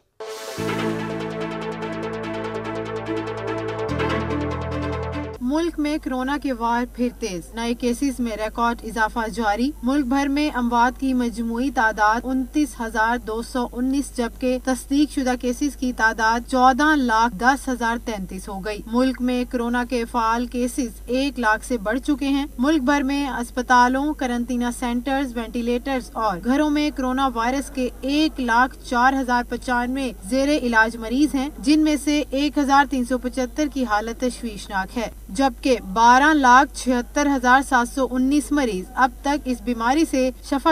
मुल्क में कोरोना के वार फिर तेज नए केसेस में रिकॉर्ड इजाफा जारी मुल्क भर में अमवात की मजमू तादाद उनतीस हजार दो सौ उन्नीस जबकि तस्दीक शुदा केसेस की तादाद चौदह लाख दस हजार तैंतीस हो गयी मुल्क में कोरोना के फाल केसेस एक लाख ऐसी बढ़ चुके हैं मुल्क भर में अस्पतालों करंतना सेंटर्स वेंटिलेटर्स और घरों में कोरोना वायरस के एक लाख चार हजार पचानवे जेर इलाज मरीज हैं जिनमें से एक हजार तीन सौ पचहत्तर की हालत तश्वीशनाक है जबकि बारह लाख छिहत्तर हजार सात सौ उन्नीस मरीज अब तक इस बीमारी से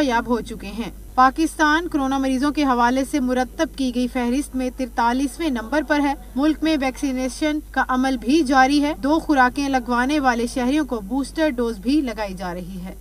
याब हो चुके हैं पाकिस्तान कोरोना मरीजों के हवाले से मुरतब की गई फहरिस्त में तिरतालीसवें नंबर पर है मुल्क में वैक्सीनेशन का अमल भी जारी है दो खुराकें लगवाने वाले शहरियों को बूस्टर डोज भी लगाई जा रही है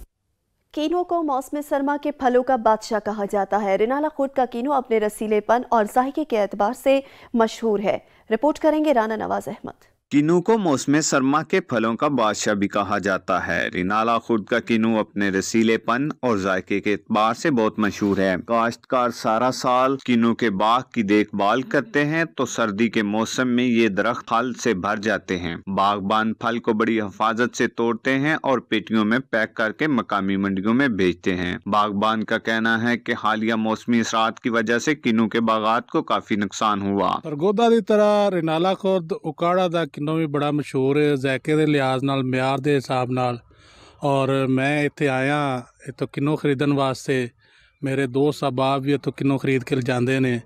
कीनो को मौसम सरमा के फलों का बादशाह कहा जाता है रिनाला खुर्द का कीनो अपने रसीलेपन और जायके के एतबार से मशहूर है रिपोर्ट करेंगे राना नवाज अहमद किनू को मौसम सरमा के फलों का बादशाह भी कहा जाता है रिनाला खुर्द का किनू अपने रसीलेपन और जायके के अतबार से बहुत मशहूर है काश्तकार सारा साल किनू के बाग की देखभाल करते हैं तो सर्दी के मौसम में ये दरख्त फल से भर जाते हैं बागबान फल को बड़ी हिफाजत से तोड़ते हैं और पेटियों में पैक करके मकामी मंडियों में बेचते हैं बागबान का कहना है की हालिया मौसमी असरात की वजह से किनू के बागात को काफी नुकसान हुआ तरह रिनाला खुर्द उकाड़ा ਕਿੰਨਾ ਵੀ ਬੜਾ ਮਸ਼ਹੂਰ ਹੈ ਜ਼ਾਇਕੇ ਦੇ ਲਿਹਾਜ਼ ਨਾਲ ਮਿਆਰ ਦੇ ਹਿਸਾਬ ਨਾਲ ਔਰ ਮੈਂ ਇੱਥੇ ਆਇਆ ਤੋਂ ਕਿੰਨੋ ਖਰੀਦਣ ਵਾਸਤੇ ਮੇਰੇ ਦੋਸਤ ਆਬਾਬ ਵੀ ਤੋਂ ਕਿੰਨੋ ਖਰੀਦ ਕੇ ਜਾਂਦੇ ਨੇ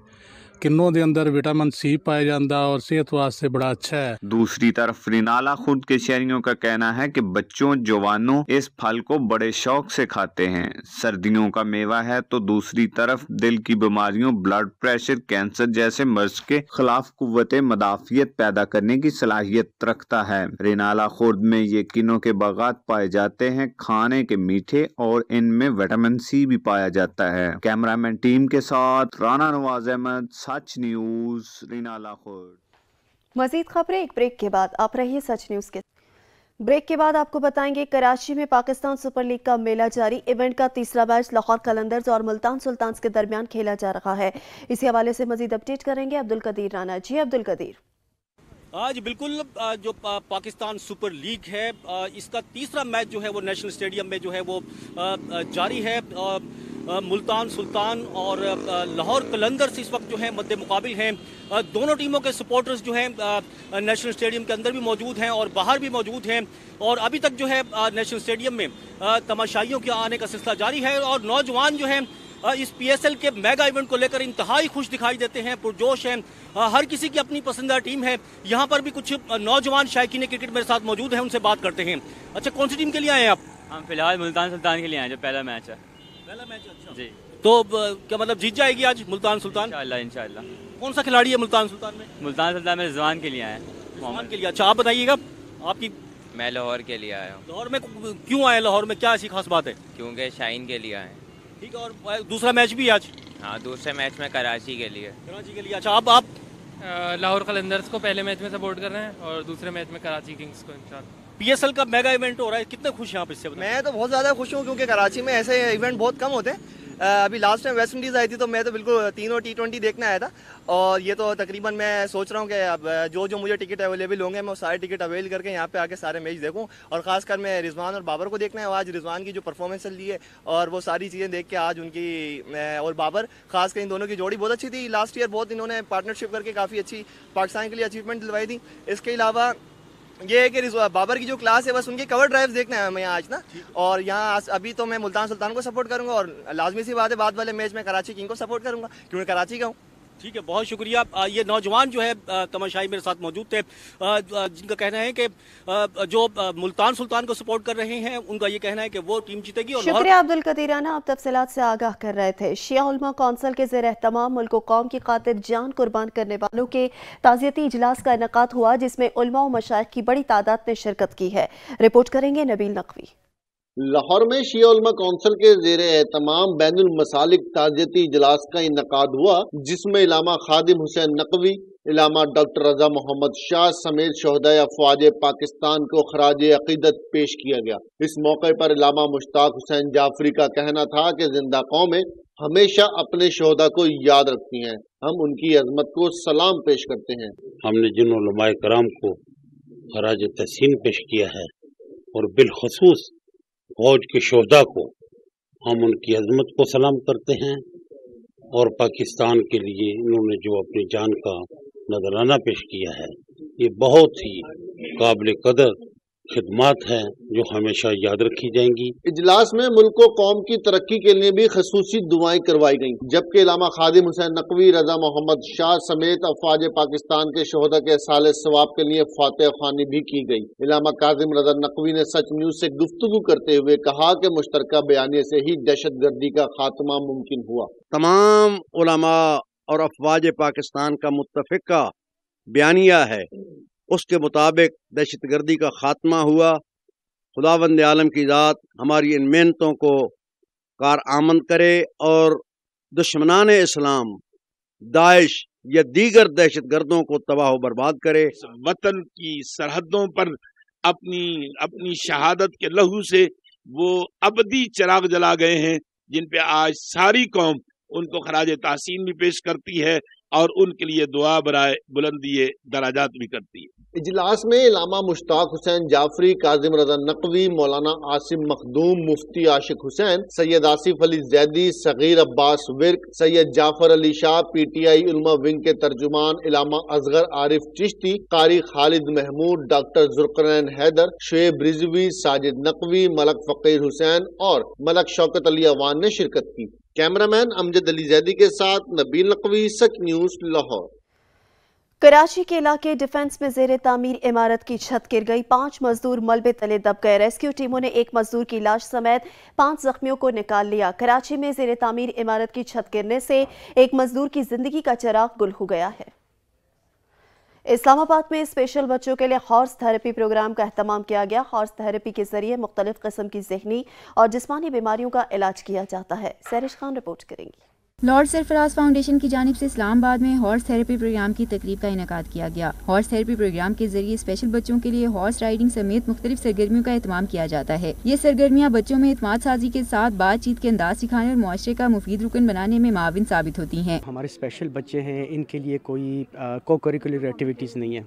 किन्नो के अंदर विटामिन सी पाया जाता और सेहत वास्ते बड़ा अच्छा है दूसरी तरफ रिनाला खुद के शहरियों का कहना है कि बच्चों जवानों इस फल को बड़े शौक से खाते हैं सर्दियों का मेवा है तो दूसरी तरफ दिल की बीमारियों ब्लड प्रेशर कैंसर जैसे मर्ज के खिलाफ कुत मदाफियत पैदा करने की सलाहियत रखता है रिनाला खुर्द में ये किन्नों के बागात पाए जाते हैं खाने के मीठे और इनमें विटामिन सी भी पाया जाता है कैमरामैन टीम के साथ राना नवाज अहमद सच न्यूज रीना लाहौर मजीद खबरें एक ब्रेक के बाद आप रहिए सच न्यूज के ब्रेक के बाद आपको बताएंगे कराची में पाकिस्तान सुपर लीग का मेला जारी इवेंट का तीसरा मैच लाहौर कलंदर्स और मुल्तान सुल्तान के दरमियान खेला जा रहा है इसी हवाले से मजीद अपडेट करेंगे अब्दुल कदीर राना जी अब्दुल कदीर आज बिल्कुल जो पाकिस्तान सुपर लीग है इसका तीसरा मैच जो है वो नेशनल स्टेडियम में जो है वो जारी है मुल्तान सुल्तान और लाहौर कलंदर्स इस वक्त जो है मद्दे मुकाबिल हैं दोनों टीमों के सपोर्टर्स जो हैं नेशनल स्टेडियम के अंदर भी मौजूद हैं और बाहर भी मौजूद हैं और अभी तक जो है नेशनल स्टेडियम में तमाशाइयों के आने का सिलसिला जारी है और नौजवान जो है इस पीएसएल के मेगा इवेंट को लेकर इंतहाई खुश दिखाई देते हैं पुरजोश हैं हर किसी की अपनी पसंदीदा टीम है यहाँ पर भी कुछ नौजवान ने क्रिकेट मेरे साथ मौजूद है उनसे बात करते हैं अच्छा कौन सी टीम के लिए आए हैं आप हम फिलहाल मुल्तान सुल्तान के लिए आए जो पहला मैच है पहला मैच अच्छा जी तो क्या मतलब जीत जाएगी आज मुल्तान सुल्तान इंशाल्लाह कौन सा खिलाड़ी है मुल्तान सुल्तान में मुल्तान सुल्तान में रिजवान के लिए आए रिजवान के लिए अच्छा आप बताइएगा आपकी मैं लाहौर के लिए आया हूँ लाहौर में क्यों आए लाहौर में क्या ऐसी खास बात है क्योंकि शाइन के लिए आए ठीक है और दूसरा मैच भी आज हाँ दूसरे मैच में कराची के लिए कराची के लिए अच्छा आप, आप? लाहौर कलंदर्स को पहले मैच में सपोर्ट कर रहे हैं और दूसरे मैच में कराची किंग्स को इंशाल्लाह पीएसएल का मेगा इवेंट हो रहा है कितने खुश हैं आप इससे मैं तो बहुत ज़्यादा खुश हूँ क्योंकि कराची में ऐसे इवेंट बहुत कम होते हैं अभी लास्ट टाइम वेस्ट इंडीज़ आई थी तो मैं तो बिल्कुल तीनों टी ट्वेंटी देखने आया था और ये तो तकरीबन मैं सोच रहा हूँ कि अब जो जो मुझे टिकट अवेलेबल होंगे मैं सारे टिकट अवेल करके यहाँ पे आके सारे मैच देखूँ और ख़ासकर मैं रिजवान और बाबर को देखना है आज रिजवान की जो परफॉर्मेंस चल रही है और वो सारी चीज़ें देख के आज उनकी और बाबर खास इन दोनों की जोड़ी बहुत अच्छी थी लास्ट ईयर बहुत इन्होंने पार्टनरशिप करके काफ़ी अच्छी पाकिस्तान के लिए अचीवमेंट दिलवाई थी इसके अलावा ये है कि बाबर की जो क्लास है बस उनके कवर ड्राइव देखना है हमें आज ना और यहाँ अभी तो मैं मुल्तान सुल्तान को सपोर्ट करूंगा और लाजमी सी बात है बाद वाले मैच में कराची किंग को सपोर्ट करूंगा क्योंकि कराची का हूँ ठीक है बहुत शुक्रिया ये नौजवान जो है तमाशाई मेरे साथ मौजूद थे जिनका कहना है कि जो मुल्तान सुल्तान को सपोर्ट कर रहे हैं उनका ये कहना है कि वो टीम जीतेगी और शुक्रिया अब्दुल कदीराना आप तफसलत से आगाह कर रहे थे शिया कौंसिल के जेर तमाम मुल्क कौम की खातिर जान कुर्बान करने वालों के ताज़ियती इजलास का इनका हुआ जिसमें उलमा और मशाइ की बड़ी तादाद ने शिरकत की है रिपोर्ट करेंगे नबील नकवी लाहौर में शीमा कौंसिल के जेर एहतमाम बैन मसालिक ताजती इजलास का इनका हुआ जिसमें इलामा खादिम हुसैन नकवी इलामा डॉक्टर रजा मोहम्मद शाह समेत शहदा अफवाज पाकिस्तान को खराज अकीदत पेश किया गया इस मौके पर इलामा मुश्ताक हुसैन जाफरी का कहना था कि जिंदा कौमें हमेशा अपने शहदा को याद रखती हैं हम उनकी अजमत को सलाम पेश करते हैं हमने जिन कराम को खराज तहसीन पेश किया है और बिलखसूस फौज के शोधा को हम उनकी अजमत को सलाम करते हैं और पाकिस्तान के लिए इन्होंने जो अपनी जान का नजराना पेश किया है ये बहुत ही काबिल कदर खिदमत हैं जो हमेशा याद रखी जाएंगी इजलास में मुल्क कौम की तरक्की के लिए भी खसूस दुआएं करवाई गयी जबकि इलामा खादिम हुसैन नकवी रजा मोहम्मद शाह समेत अफवाज पाकिस्तान के शहदा के साल सवाब के लिए फातह खानी भी की गयी इलामा काजिम रजा नकवी ने सच न्यूज ऐसी गुफ्तु करते हुए कहा की मुश्तर बयानी ऐसी ही दहशत गर्दी का खात्मा मुमकिन हुआ तमाम और अफवाज पाकिस्तान का मुतफ़ा बयानिया है उसके मुताबिक दहशत गर्दी का ख़ात्मा हुआ खुदावंद आलम की ज़ात हमारी इन मेहनतों को कार आमद करे और दुश्मनान इस्लाम दाइश या दीगर दहशत गर्दों को तबाह बर्बाद करे वतन की सरहदों पर अपनी अपनी शहादत के लहू से वो अबदी चिराग जला गए हैं जिन पे आज सारी कौम उनको खराज तहसीन भी पेश करती है और उनके लिए दुआ बराए बुलंदी दराजात भी करती है इजलास में इलामा Mushtaq Hussain Jafri Kazim Raza Naqvi Maulana Asim Makhdoom Mufti Ashiq Hussain Syed Asif Ali Zaidi Saghir Abbas Virk Syed Jafar Ali Shah P T I उलमा विंग के तर्जुमान इलामा असगर आरिफ चिश्ती कारी खालिद महमूद डॉक्टर जुर्कन हैदर शुएब रिजवी साजिद नकवी मलक फ़कीर हुसैन और मलक शौकत अली अवान ने शिरकत की कैमरामैन अमजद अली जैदी के साथ नबील नकवी सच न्यूज लाहौर कराची के इलाके डिफेंस में जेर तमीर इमारत की छत गिर गई पांच मजदूर मलबे तले दब गए रेस्क्यू टीमों ने एक मजदूर की लाश समेत पांच जख्मियों को निकाल लिया कराची में जेर तमीर इमारत की छत गिरने से एक मजदूर की जिंदगी का चराग गुल हो गया है इस्लामाबाद में स्पेशल बच्चों के लिए हॉर्स थेरेपी प्रोग्राम का अहतमाम किया गया हॉर्स थेरेपी के जरिए मुख्तलिफ कस्म की जहनी और जिसमानी बीमारियों का इलाज किया जाता है सैरिश खान रिपोर्ट करेंगी लॉर्ड सरफराज फाउंडेशन की जानब से आबाद में हॉर्स थेरेपी प्रोग्राम की तकरीब का इनका किया गया हॉर्स थेरेपी प्रोग्राम के जरिए स्पेशल बच्चों के लिए हॉर्स राइडिंग समेत मुख्तलिफ सरगर्मियों का अहतमाम किया जाता है ये सरगर्मियाँ बच्चों में इतमाद साजी के साथ बातचीत के अंदाज सिखाने और माशरे का मुफीद रुकन बनाने में माविन साबित होती हैं हमारे स्पेशल बच्चे हैं इनके लिए कोई को करिकुलर एक्टिविटीज़ नहीं है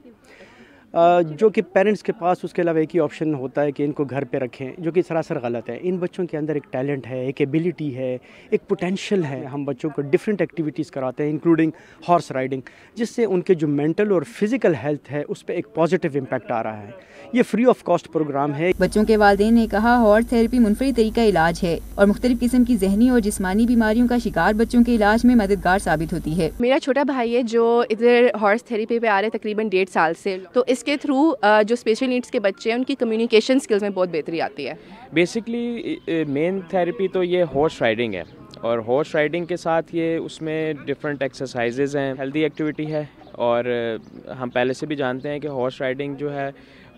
जो कि पेरेंट्स के पास उसके अलावा एक ही ऑप्शन होता है कि इनको घर पे रखें जो कि सरासर गलत है इन बच्चों के अंदर एक टैलेंट है एक एबिलिटी है एक पोटेंशियल है हम बच्चों को डिफरेंट एक्टिविटीज़ कराते हैं इंक्लूडिंग हॉर्स राइडिंग जिससे उनके जो मेंटल और फिज़िकल हेल्थ है उस पर एक पॉजिटिव इम्पैक्ट आ रहा है ये फ्री ऑफ कॉस्ट प्रोग्राम है बच्चों के वालदे ने कहा हॉर्स थेरेपी मुनफरी तरीका इलाज है और मुख्तलिफ किस्म की जहनी और जिसमानी बीमारियों का शिकार बच्चों के इलाज में मददगार साबित होती है मेरा छोटा भाई है जो इधर हॉर्स थेरेपी पे आ रहे तकरीबन डेढ़ साल से तो इस इसके थ्रू जो स्पेशल नीड्स के बच्चे हैं उनकी कम्युनिकेशन स्किल्स में बहुत बेहतरी आती है बेसिकली मेन थेरेपी तो ये हॉर्स राइडिंग है और हॉर्स राइडिंग के साथ ये उसमें डिफरेंट एक्सरसाइजेज हैं हेल्दी एक्टिविटी है और हम पहले से भी जानते हैं कि हॉर्स राइडिंग जो है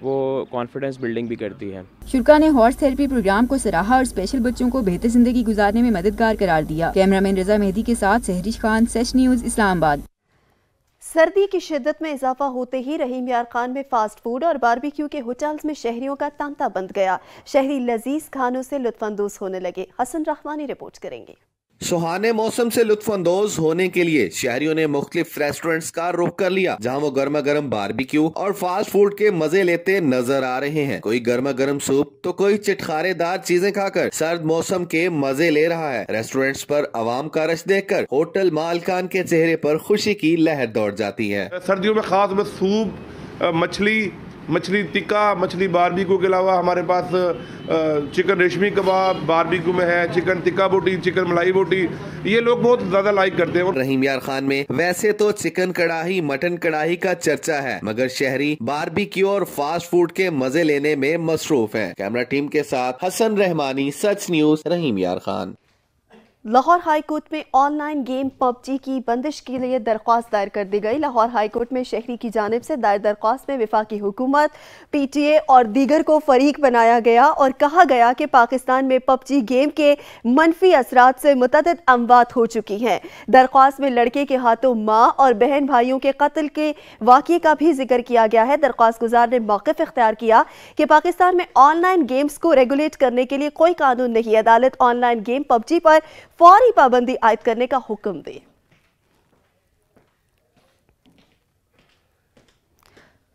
वो कॉन्फिडेंस बिल्डिंग भी करती है शुरा ने हॉर्स थेरेपी प्रोग्राम को सराहा और स्पेशल बच्चों को बेहतर जिंदगी गुजारने में मददगार करार दिया कैमरामैन रजा मेहदी के साथ सहरिश खान सच न्यूज इस्लामाबाद सर्दी की शिद्दत में इजाफा होते ही रहीम यार खान में फास्ट फूड और बारबेक्यू के होटल्स में शहरियों का तांता बंद गया शहरी लजीज खानों से लुत्फानंदोज होने लगे हसन रहमानी रिपोर्ट करेंगे सुहाने मौसम से लुत्फानंदोज होने के लिए शहरियों ने मुख्तलिफ रेस्टोरेंट्स का रुख कर लिया जहां वो गर्मा गर्म बारबेक्यू और फास्ट फूड के मजे लेते नजर आ रहे हैं कोई गर्मा गर्म सूप तो कोई चिटखारेदार चीजें खाकर सर्द मौसम के मजे ले रहा है रेस्टोरेंट्स पर आवाम का रश देख कर होटल मालकान के चेहरे पर खुशी की लहर दौड़ जाती है सर्दियों में खास में सूप मछली मछली टिक्का मछली बारबेक्यू के अलावा हमारे पास चिकन रेशमी कबाब बारबेक्यू में है चिकन टिक्का बोटी चिकन मलाई बोटी ये लोग बहुत ज्यादा लाइक करते हैं रहीम यार खान में वैसे तो चिकन कड़ाही मटन कड़ाही का चर्चा है मगर शहरी बारबेक्यू और फास्ट फूड के मजे लेने में मसरूफ है कैमरा टीम के साथ Hasan Rehmani Sach news Rahim Yar Khan Lahore high court में ऑनलाइन गेम पबजी की बंदिश के लिए दरख्वास्त दायर कर दी गई लाहौर हाई कोर्ट में शहरी की जानब से दायर दरख्वास्त में विफाकी हुकूमत पीटीए और दीगर को फरीक बनाया गया और कहा गया कि पाकिस्तान में पबजी गेम के मनफी असरात से मतद अमवात हो चुकी हैं दरख्वास्त में लड़के के हाथों माँ और बहन भाइयों के कत्ल के वाक़े का भी जिक्र किया गया है दरख्वास्त गुजार ने मौक़ इख्तियार किया कि पाकिस्तान में ऑनलाइन गेम्स को रेगुलेट करने के लिए कोई कानून नहीं अदालत ऑनलाइन गेम पबजी पर फौरी पाबंदी आयद करने का हुक्म दें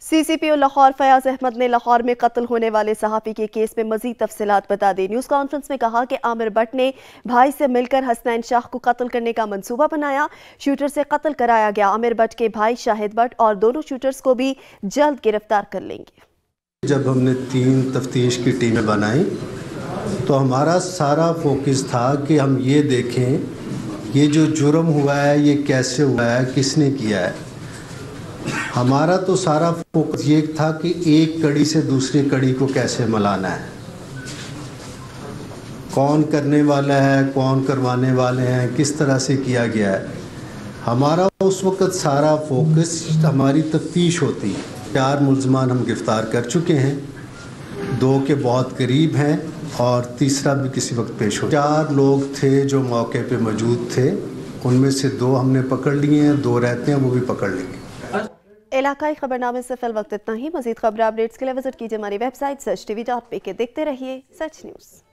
सीसीपीओ लाहौर फयाज अहमद ने लाहौर में कत्ल होने वाले सहाफ़ी के केस में मजीद तफसलत बता दी न्यूज़ कॉन्फ्रेंस में कहा कि आमिर भट्ट ने भाई से मिलकर हसनैन शाह को कत्ल करने का मंसूबा बनाया शूटर से कत्ल कराया गया आमिर भट्ट के भाई शाहिद भट्ट और दोनों शूटर्स को भी जल्द गिरफ्तार कर लेंगे जब हमने तीन तफ्तीश की टीमें बनाई तो हमारा सारा फोकस था कि हम ये देखें ये जो जुर्म हुआ है ये कैसे हुआ है किसने किया है हमारा तो सारा फोकस ये था कि एक कड़ी से दूसरी कड़ी को कैसे मलाना है कौन करने वाला है कौन करवाने वाले हैं किस तरह से किया गया है हमारा उस वक़्त सारा फोकस हमारी तफ्तीश होती है चार मुलजमान हम गिरफ़्तार कर चुके हैं दो के बहुत करीब हैं और तीसरा भी किसी वक्त पेश हो चार लोग थे जो मौके पे मौजूद थे उनमें से दो हमने पकड़ लिए हैं दो रहते हैं वो भी पकड़ लेंगे इलाकाई खबरनामे से फिल वक्त इतना ही मजीद खबर अपडेट्स के लिए विजिट कीजिए हमारी वेबसाइट सच टीवी डॉट पे के देखते रहिए सच न्यूज़